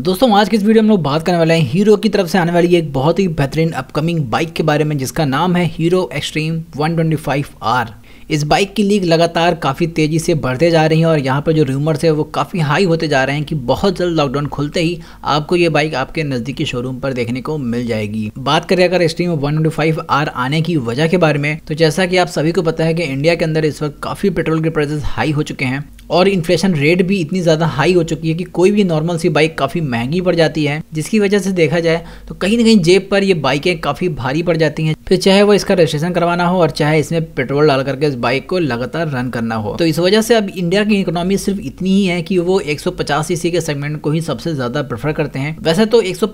दोस्तों आज के इस वीडियो में लोग बात करने वाले हैं हीरो की तरफ से आने वाली एक बहुत ही बेहतरीन अपकमिंग बाइक के बारे में जिसका नाम है हीरो एक्सट्रीम 125R इस बाइक की लीक लगातार काफ़ी तेज़ी से बढ़ते जा रही है और यहाँ पर जो रूमर्स है वो काफ़ी हाई होते जा रहे हैं कि बहुत जल्द लॉकडाउन खुलते ही आपको ये बाइक आपके नज़दीकी शोरूम पर देखने को मिल जाएगी बात करें अगर स्ट्रीम वन आर आने की वजह के बारे में तो जैसा कि आप सभी को पता है कि इंडिया के अंदर इस वक्त काफ़ी पेट्रोल के प्राइसेस हाई हो चुके हैं और इन्फ्लेशन रेट भी इतनी ज़्यादा हाई हो चुकी है कि कोई भी नॉर्मल सी बाइक काफ़ी महंगी पड़ जाती है जिसकी वजह से देखा जाए तो कहीं ना कहीं जेब पर ये बाइकें काफ़ी भारी पड़ जाती हैं फिर चाहे वो इसका रजिस्ट्रेशन करवाना हो और चाहे इसमें पेट्रोल डाल करके इस बाइक को लगातार रन करना हो तो इस वजह से अब इंडिया की इकोनॉमी सिर्फ इतनी ही है कि वो एक सौ के सेगमेंट को ही सबसे ज़्यादा प्रेफर करते हैं वैसे तो एक सौ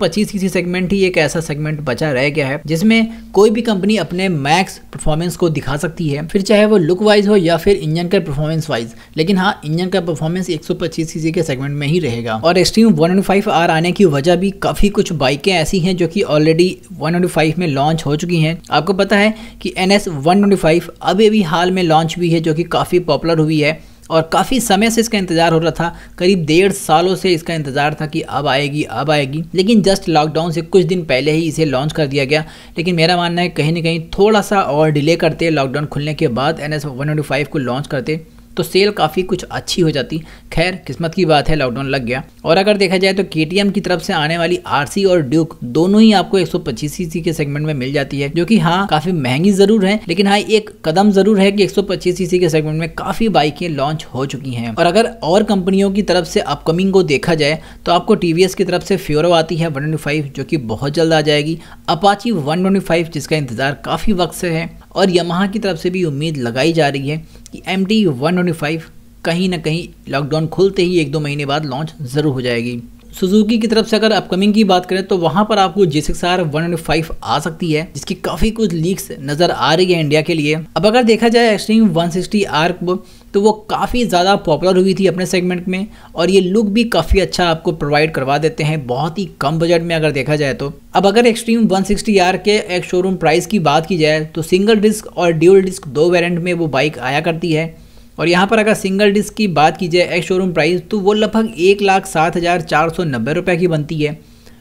सेगमेंट ही एक ऐसा सेगमेंट बचा रह गया है जिसमें कोई भी कंपनी अपने मैक्स परफॉर्मेंस को दिखा सकती है फिर चाहे वो लुक वाइज हो या फिर इंजन के परफॉर्मेंस वाइज लेकिन हाँ इंजन का परफॉर्मेंस एक सौ सीसी के सेगमेंट में ही रहेगा और एक्सट्रीम वन आर आने की वजह भी काफ़ी कुछ बाइकें ऐसी हैं जो कि ऑलरेडी वन में लॉन्च हो चुकी हैं आपको पता है कि एन एस अभी भी हाल में लॉन्च हुई है जो कि काफ़ी पॉपुलर हुई है और काफ़ी समय से इसका इंतज़ार हो रहा था करीब डेढ़ सालों से इसका इंतज़ार था कि अब आएगी अब आएगी लेकिन जस्ट लॉकडाउन से कुछ दिन पहले ही इसे लॉन्च कर दिया गया लेकिन मेरा मानना है कहीं ना कहीं थोड़ा सा और डिले करते लॉकडाउन खुलने के बाद एन एस को लॉन्च करते तो सेल काफ़ी कुछ अच्छी हो जाती खैर किस्मत की बात है लॉकडाउन लग गया और अगर देखा जाए तो के की तरफ से आने वाली आर और ड्यूक दोनों ही आपको एक सीसी के सेगमेंट में मिल जाती है जो कि हाँ काफ़ी महंगी ज़रूर है लेकिन हाँ एक कदम ज़रूर है कि एक सीसी के सेगमेंट में काफ़ी बाइकें लॉन्च हो चुकी हैं और अगर और कंपनियों की तरफ से अपकमिंग को देखा जाए तो आपको टी की तरफ से फ्योरो आती है वन जो कि बहुत जल्द आ जाएगी अपाची वन जिसका इंतज़ार काफ़ी वक्त से है और यमहा की तरफ से भी उम्मीद लगाई जा रही है कि एम टी कहीं ना कहीं लॉकडाउन खुलते ही एक दो महीने बाद लॉन्च ज़रूर हो जाएगी सुजुकी की तरफ से अगर अपकमिंग की बात करें तो वहाँ पर आपको J six R one five आ सकती है जिसकी काफ़ी कुछ लीक्स नज़र आ रही है इंडिया के लिए अब अगर देखा जाए एक्सट्रीम वन सिक्सटी आर को तो वो काफ़ी ज़्यादा पॉपुलर हुई थी अपने सेगमेंट में और ये लुक भी काफ़ी अच्छा आपको प्रोवाइड करवा देते हैं बहुत ही कम बजट में अगर देखा जाए तो अब अगर एक्सट्रीम 160R के एक शोरूम प्राइस की बात की जाए तो सिंगल डिस्क और ड्यूल डिस्क दो वेरिएंट में वो बाइक आया करती है और यहाँ पर अगर सिंगल डिस्क की बात की जाए एक्स शोरूम प्राइस तो वो लगभग एक लाख सात हज़ार चार सौ नब्बे रुपये की बनती है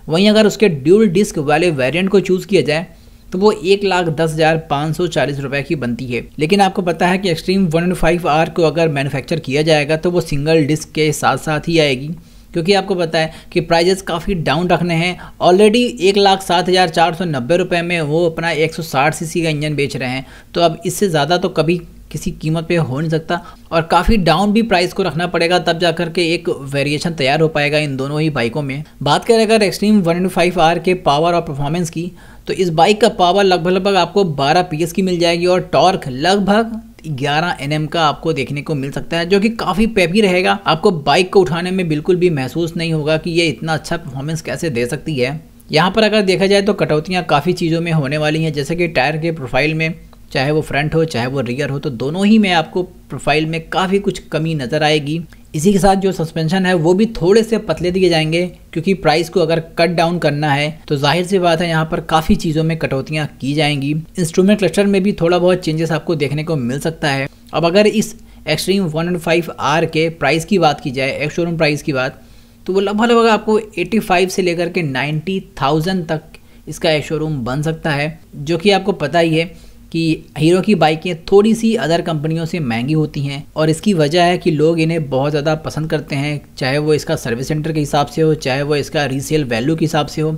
वहीं अगर उसके ड्यूल डिस्क वाले वेरिएंट को चूज़ किया जाए तो वो एक लाख दस हज़ार पाँच सौ चालीस रुपये की बनती है लेकिन आपको पता है कि एक्सट्रीम वन फाइव आर को अगर मैनुफैक्चर किया जाएगा तो वो सिंगल डिस्क के साथ साथ ही आएगी क्योंकि आपको पता है कि प्राइजेस काफ़ी डाउन रखने हैं ऑलरेडी एक लाख सात हज़ार चार सौ नब्बे रुपये में वो अपना एक सौ साठ सी सी का इंजन बेच रहे हैं तो अब इससे ज़्यादा तो कभी किसी कीमत पे हो नहीं सकता और काफ़ी डाउन भी प्राइस को रखना पड़ेगा तब जाकर के एक वेरिएशन तैयार हो पाएगा इन दोनों ही बाइकों में बात करें अगर एक्सट्रीम वन आर के पावर और परफॉर्मेंस की तो इस बाइक का पावर लगभग लगभग आपको 12 पी की मिल जाएगी और टॉर्क लगभग 11 एन का आपको देखने को मिल सकता है जो कि काफ़ी पेपी रहेगा आपको बाइक को उठाने में बिल्कुल भी महसूस नहीं होगा कि ये इतना अच्छा परफॉर्मेंस कैसे दे सकती है यहाँ पर अगर देखा जाए तो कटौतियाँ काफ़ी चीज़ों में होने वाली हैं जैसे कि टायर के प्रोफाइल में चाहे वो फ्रंट हो चाहे वो रियर हो तो दोनों ही में आपको प्रोफाइल में काफ़ी कुछ कमी नज़र आएगी इसी के साथ जो सस्पेंशन है वो भी थोड़े से पतले दिए जाएंगे क्योंकि प्राइस को अगर कट डाउन करना है तो जाहिर सी बात है यहाँ पर काफ़ी चीज़ों में कटौतियाँ की जाएंगी इंस्ट्रूमेंट क्लस्टर में भी थोड़ा बहुत चेंजेस आपको देखने को मिल सकता है अब अगर इस Xtreme one and five R के प्राइस की बात की जाए एक्स शोरूम प्राइस की बात तो वो लगभग लगभग आपको 85 से लेकर के 90,000 तक इसका शोरूम बन सकता है जो कि आपको पता ही है कि हीरो की बाइकें थोड़ी सी अदर कंपनियों से महंगी होती हैं और इसकी वजह है कि लोग इन्हें बहुत ज़्यादा पसंद करते हैं चाहे वो इसका सर्विस सेंटर के हिसाब से हो चाहे वो इसका रीसेल वैल्यू के हिसाब से हो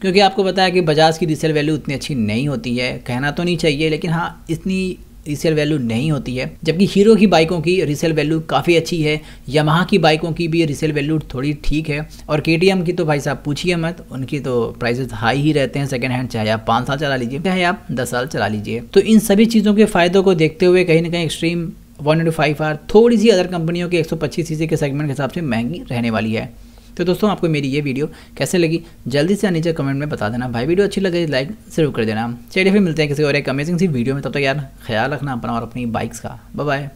क्योंकि आपको पता है कि बजाज की रीसेल वैल्यू उतनी अच्छी नहीं होती है कहना तो नहीं चाहिए लेकिन हाँ इतनी रीसेल वैल्यू नहीं होती है जबकि हीरो की बाइकों की रीसेल वैल्यू काफ़ी अच्छी है यमाहा की बाइकों की भी रीसेल वैल्यू थोड़ी ठीक है और के की तो भाई साहब पूछिए मत उनकी तो प्राइजेस हाई ही रहते हैं सेकेंड हैंड चाहे आप पाँच साल चला लीजिए चाहे आप दस साल चला लीजिए तो इन सभी चीज़ों के फायदों को देखते हुए कहीं ना कहीं Xtreme one and five R थोड़ी सी अदर कंपनियों के 125 सीसी के सेगमेंट के हिसाब से महंगी रहने वाली है तो दोस्तों आपको मेरी ये वीडियो कैसे लगी जल्दी से नीचे कमेंट में बता देना भाई वीडियो अच्छी लगे लाइक जरूर कर देना चलिए फिर मिलते हैं किसी और एक अमेजिंग सी वीडियो में तब तक यार ख्याल रखना अपना और अपनी बाइक्स का बाय